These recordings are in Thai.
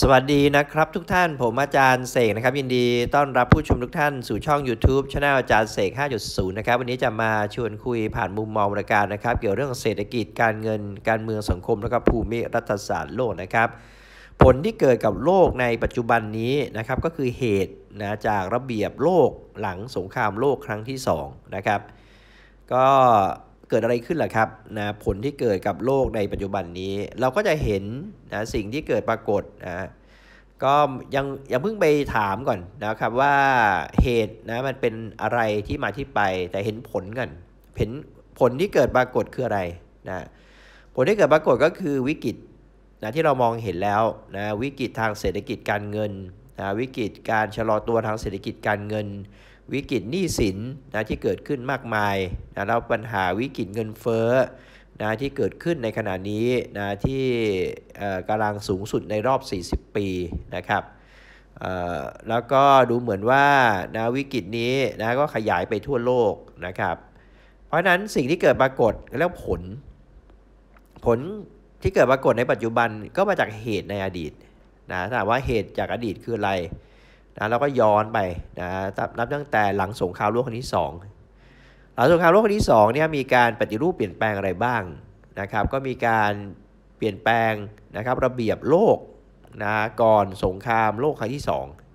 สวัสดีนะครับทุกท่านผมอาจารย์เสกนะครับยินดีต้อนรับผู้ชมทุกท่านสู่ช่อง YouTube ช anel อาจารย์เสก 5.0 นะครับ วันนี้จะมาชวนคุยผ่านมุมมองราการนะครับ เกี่ยวเรื่องเศรษฐกิจการเงินการเมืองสังคมแล้วก็ภูมิรัฐศาสตร์โลกนะครับ ผลที่เกิดกับโลกในปัจจุบันนี้นะครับก็คือเหตุนะ จากระเบียบโลกหลังสงครามโลกครั้งที่2นะครับก็เกิดอะไรขึ้นล่ะครับนะผลที่เกิดกับโลกในปัจจุบันนี้ เราก็จะเห็นนะสิ่งที่เกิดปรากฏนะก็ยังยังเพิ่งไปถามก่อนนะครับว่าเหตุนะมันเป็นอะไรที่มาที่ไปแต่เห็นผลกันเห็นผลที่เกิดปรากฏคืออะไรนะผลที่เกิดปรากฏก็คือวิกฤตนะที่เรามองเห็นแล้วนะวิกฤตทางเศรษฐกิจการเงินนะวิกฤตการชะลอตัวทางเศรษฐกิจการเงินวิกฤตหนี้สินนะที่เกิดขึ้นมากมายนะแล้วปัญหาวิกฤตเงินเฟ้อนะที่เกิดขึ้นในขณะนี้นะที่กำลังสูงสุดในรอบ 40 ปีนะครับแล้วก็ดูเหมือนว่านะวิกฤตนี้นะก็ขยายไปทั่วโลกนะครับเพราะฉะนั้นสิ่งที่เกิดปรากฏแล้วผล ผลที่เกิดปรากฏในปัจจุบันก็มาจากเหตุในอดีตนะถามว่าเหตุจากอดีตคืออะไรนะแล้วก็ย้อนไปนะนับตั้งแต่หลังสงครามโลกครั้งที่2หลังสงครามโลกครั้งที่2เนี่ยมีการปฏิรูปเปลี่ยนแปลงอะไรบ้างนะครับ ก็มีการเปลี่ยนแปลงนะครับระเบียบโลกนะก่อนสงครามโลกครั้งที่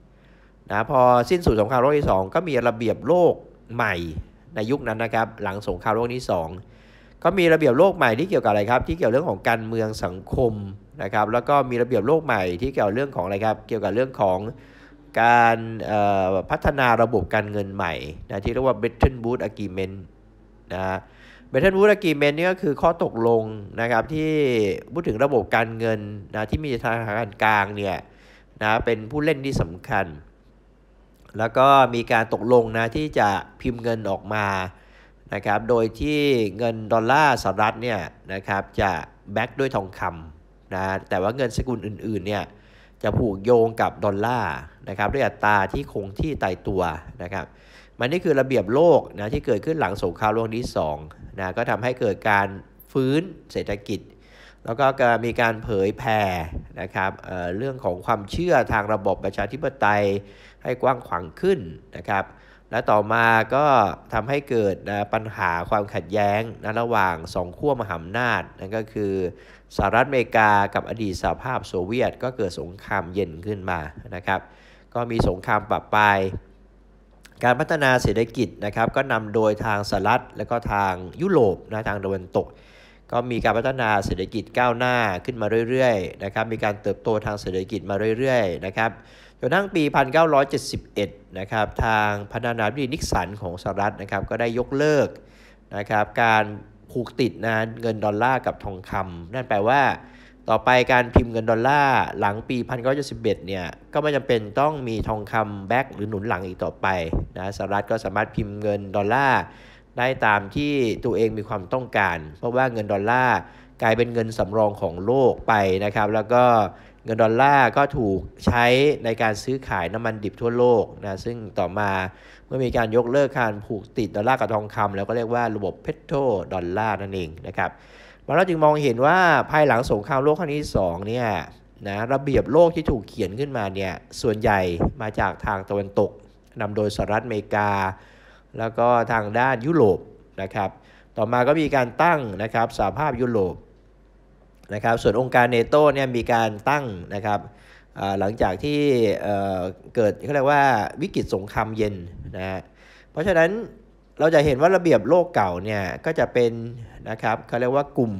2นะพอสิ้นสุดสงครามโลกที่ 2 ก็มีระเบียบโลกใหม่ในยุคนั้นนะครับหลังสงครามโลกที่ 2 ก็มีระเบียบโลกใหม่ที่เกี่ยวกับอะไรครับที่เกี่ยวเรื่องของการเมืองสังคมนะครับแล้วก็มีระเบียบโลกใหม่ที่เกี่ยวเรื่องของอะไรครับเกี่ยวกับเรื่องของการพัฒนาระบบการเงินใหม่นะที่เรียกว่า b e t t e n w o o d Agreement นะ b e t t e n w o o d Agreement นี่ก็คือข้อตกลงนะครับที่พูดถึงระบบการเงินนะที่มีธนาคารกลางเนี่ยนะเป็นผู้เล่นที่สำคัญ แล้วก็มีการตกลงนะที่จะพิมพ์เงินออกมานะครับโดยที่เงินดอลลาร์สหรัฐเนี่ยนะครับจะแบ็กด้วยทองคำนะแต่ว่าเงินสกุลอื่นๆเนี่ยจะผูกโยงกับดอลลาร์นะครับด้วยอัตราที่คงที่ตายตัวนะครับมันนี่คือระเบียบโลกนะที่เกิดขึ้นหลังสงครามโลกที่2นะก็ทำให้เกิดการฟื้นเศรษฐกิจ แล้วก็มีการเผยแผ่นะครับเเรื่องของความเชื่อทางระบบประชาธิปไตยให้กว้างขวางขึ้นนะครับและต่อมาก็ทำให้เกิดนะปัญหาความขัดแย้งนะระหว่างสองขั้วมหาอำนาจ นั่นก็คือสหรัฐอเมริกากับอดีตสหภาพโซเวียตก็เกิดสงครามเย็นขึ้นมา นะครับ ก็มีสงครามปรับปลาย การพัฒนาเศรษฐกิจนะครับ ก็นำโดยทางสหรัฐและก็ทางยุโรปนะทางตะวันตก ก็มีการพัฒนาเศรษฐกิจก้าวหน้าขึ้นมาเรื่อยๆ นะครับ มีการเติบโตทางเศรษฐกิจมาเรื่อยๆ นะครับจนทั้งปี 1971 นะครับ ทางพนานาธิบดีนิกสันของสหรัฐนะครับ ก็ได้ยกเลิกนะครับการผูกติดนะเงินดอลลาร์กับทองคำนั่นแปลว่าต่อไปการพิมพ์เงินดอลลาร์หลังปี 1971 เนี่ยก็ไม่จำเป็นต้องมีทองคำแบ็กหรือหนุนหลังอีกต่อไปนะ สหรัฐก็สามารถพิมพ์เงินดอลลาร์ได้ตามที่ตัวเองมีความต้องการ เพราะว่าเงินดอลลาร์กลายเป็นเงินสำรองของโลกไปนะครับ แล้วก็งินดอลลาร์ ก็ถูกใช้ในการซื้อขายน้ำมันดิบทั่วโลกนะซึ่งต่อมาเมื่อมีการยกเลิกการผูกติดดอลลาร์ กับ ทองคำแล้วก็เรียกว่าระบบเพทโตดอลลาร์นั่นเองนะครับเราจึงมองเห็นว่าภายหลังสงครามโลกครั้งที่2เนี่ยนะระเบียบโลกที่ถูกเขียนขึ้นมาเนี่ยส่วนใหญ่มาจากทางตะวันตกนำโดยสหรัฐอเมริกา แล้วก็ทางด้านยุโรปนะครับต่อมาก็มีการตั้งนะครับสหภาพยุโรปนะครับส่วนองค์การเนโตเนี่ยมีการตั้งนะครับหลังจากที่เกิดเขาเรียกว่าวิกฤตสงครามเย็นนะเพราะฉะนั้นเราจะเห็นว่าระเบียบโลกเก่าเนี่ยก็จะเป็นนะครับเขาเรียกว่ากลุ่ม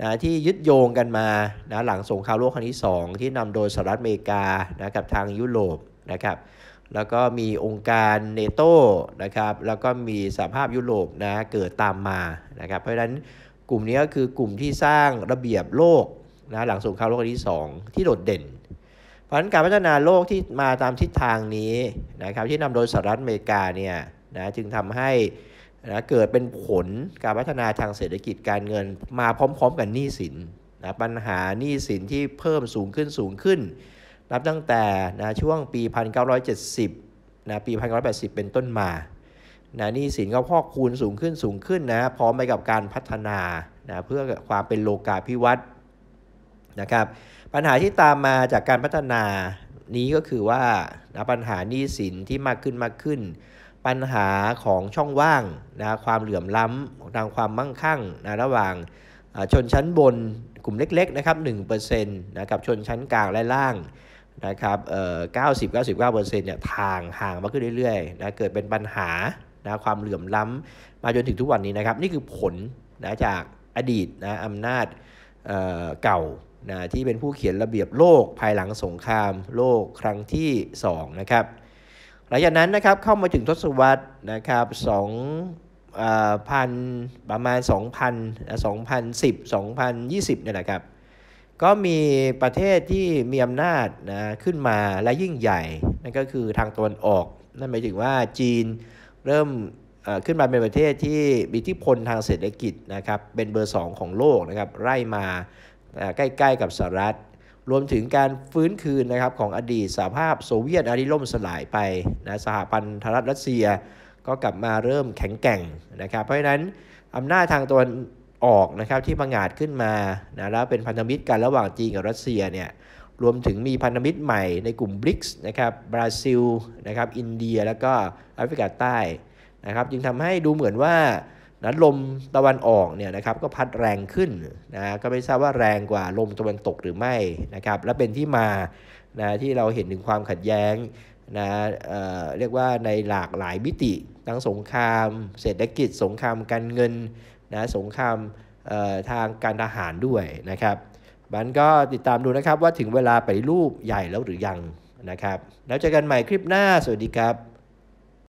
นะที่ยึดโยงกันมานะหลังสงครามโลกครั้งที่2ที่นำโดยสหรัฐอเมริกานะกับทางยุโรปนะครับ แล้วก็มีองค์การเนโตนะครับแล้วก็มีสหภาพยุโรปนะเกิดตามมานะครับเพราะฉะนั้นกลุ่มนี้ก็คือกลุ่มที่สร้างระเบียบโลกนะหลังสงครามโลกครั้งที่2ที่โดดเด่นเพราะฉะนั้นการพัฒนาโลกที่มาตามทิศทางนี้นะครับที่นำโดยสหรัฐอเมริกาเนี่ยนะจึงทำให้นะเกิดเป็นผลการพัฒนาทางเศรษฐกิจการเงินมาพร้อมๆกันหนี้สินนะปัญหาหนี้สินที่เพิ่มสูงขึ้นสูงขึ้นนับตั้งแต่นะช่วงปี 1970นะปี 1980 เป็นต้นมานะนี่สินก็พอกคูณสูงขึ้นสูงขึ้นนะพร้อมไปกับการพัฒนานะเพื่อความเป็นโลกาภิวัตน์นะครับปัญหาที่ตามมาจากการพัฒนานี้ก็คือว่านะปัญหานี้สินที่มากขึ้นมากขึ้น ปัญหาของช่องว่างนะความเหลื่อมล้ำทางความมั่งคั่งนะระหว่างชนชั้นบนกลุ่มเล็กๆนะครับ1%นะกับชนชั้นกลางและล่างนะครับเอ่อ90 99%เนี่ยทางห่างมากขึ้นเรื่อยๆนะเกิดเป็นปัญหานะความเหลื่อมล้ำมาจนถึงทุกวันนี้นะครับ นี่คือผลนะจากอดีตนะอำนาจเเก่านะที่เป็นผู้เขียนระเบียบโลกภายหลังสงครามโลกครั้งที่ 2 นะครับหลังจากนั้นนะครับเข้ามาถึงทศวรรษนะครับสองพันประมาณ 2,000 2,010 2,020เนี่ยนะครับ ก็มีประเทศที่มีอำนาจนะขึ้นมาและยิ่งใหญ่ นั่นก็คือทางตะวันออก นั่นหมายถึงว่าจีนเริ่มขึ้นมาเป็นประเทศที่มีิที่พลทางเศรษฐกิจนะครับ เป็นเบอร์2ของโลกนะครับไล่มาใกล้ๆกับสหรัฐ รวมถึงการฟื้นคืนนะครับของอดีตสหภาพโซเวียตอที่ล่มสลายไปนะ สหพันธรัฐรัสเซียก็กลับมาเริ่มแข็งแกร่งนะครับ เพราะฉะนั้นอำนาจทางตัวนออกนะครับที่ระงอาดขึ้นมานะแล้วเป็นพันธมิตรกันระหว่างจีนกับรัสเซียเนี่ยรวมถึงมีพันธมิตรใหม่ในกลุ่มบริกส์นะครับ บราซิลนะครับ อินเดีย แล้วก็แอฟริกาใต้นะครับ จึงทำให้ดูเหมือนว่าน้ลมตะวันออกเนี่ยนะครับก็พัดแรงขึ้นนะ ก็ไม่ทราบว่าแรงกว่าลมตะวันตกหรือไม่นะครับ และเป็นที่มานะที่เราเห็นถึงความขัดแย้งนะเเรียกว่าในหลากหลายมิติทั้งสงครามเศรษฐกิจสงครามการเงินนะสงครามทางการทหารด้วยนะครับมันก็ติดตามดูนะครับว่าถึงเวลาไปรูปใหญ่แล้วหรือยังนะครับ แล้วเจอกันใหม่คลิปหน้าสวัสดีครับ